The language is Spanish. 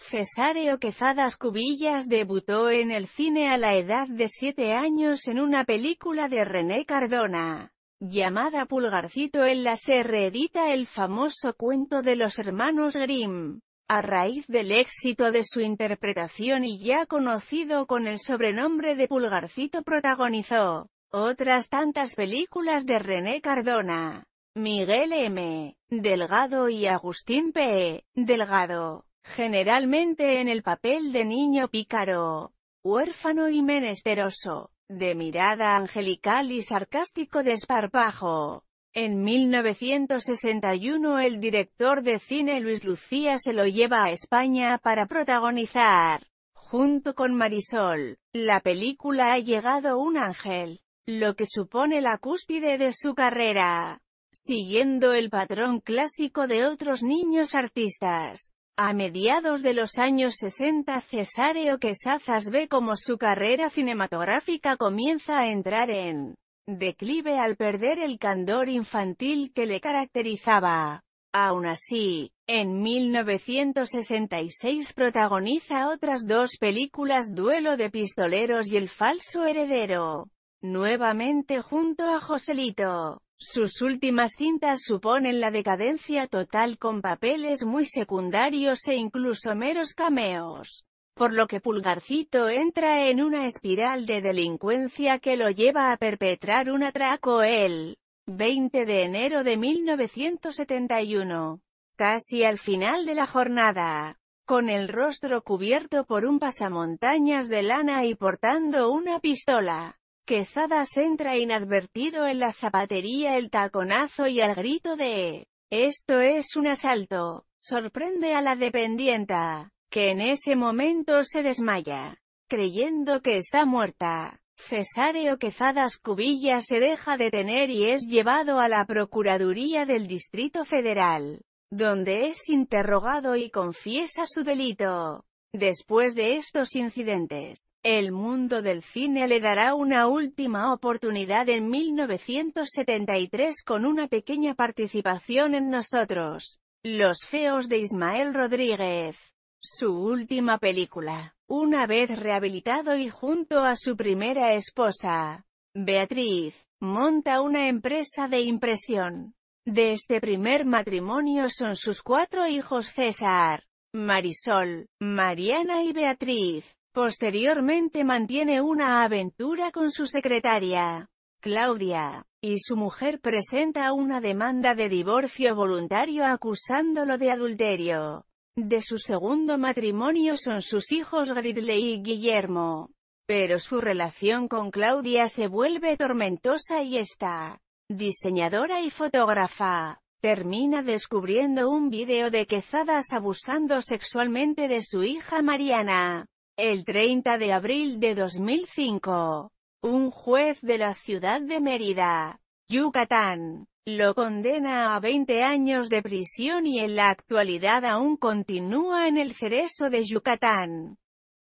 Cesáreo Quezadas Cubillas debutó en el cine a la edad de siete años en una película de René Cardona, llamada Pulgarcito en la se reedita el famoso cuento de los hermanos Grimm. A raíz del éxito de su interpretación y ya conocido con el sobrenombre de Pulgarcito protagonizó otras tantas películas de René Cardona, Miguel M. Delgado y Agustín P. Delgado generalmente en el papel de niño pícaro, huérfano y menesteroso, de mirada angelical y sarcástico desparpajo. En 1961 el director de cine Luis Lucía se lo lleva a España para protagonizar, junto con Marisol, la película Ha llegado un ángel, lo que supone la cúspide de su carrera, siguiendo el patrón clásico de otros niños artistas. A mediados de los años 60 Cesáreo Quesazas ve como su carrera cinematográfica comienza a entrar en declive al perder el candor infantil que le caracterizaba. Aún así, en 1966 protagoniza otras dos películas Duelo de Pistoleros y El Falso Heredero, nuevamente junto a Joselito. Sus últimas cintas suponen la decadencia total con papeles muy secundarios e incluso meros cameos. Por lo que Pulgarcito entra en una espiral de delincuencia que lo lleva a perpetrar un atraco el 20 de enero de 1971, casi al final de la jornada, con el rostro cubierto por un pasamontañas de lana y portando una pistola. Quezadas entra inadvertido en la zapatería el taconazo y al grito de «Esto es un asalto», sorprende a la dependienta, que en ese momento se desmaya, creyendo que está muerta. Cesáreo Quezadas Cubilla se deja detener y es llevado a la Procuraduría del Distrito Federal, donde es interrogado y confiesa su delito. Después de estos incidentes, el mundo del cine le dará una última oportunidad en 1973 con una pequeña participación en Nosotros, Los Feos de Ismael Rodríguez. Su última película, una vez rehabilitado y junto a su primera esposa, Beatriz, monta una empresa de impresión. De este primer matrimonio son sus cuatro hijos César, Marisol, Mariana y Beatriz. Posteriormente mantiene una aventura con su secretaria, Claudia, y su mujer presenta una demanda de divorcio voluntario acusándolo de adulterio. De su segundo matrimonio son sus hijos Gridley y Guillermo. Pero su relación con Claudia se vuelve tormentosa y está diseñadora y fotógrafa termina descubriendo un video de Quezadas abusando sexualmente de su hija Mariana. El 30 de abril de 2005, un juez de la ciudad de Mérida, Yucatán, lo condena a 20 años de prisión y en la actualidad aún continúa en el Cereso de Yucatán.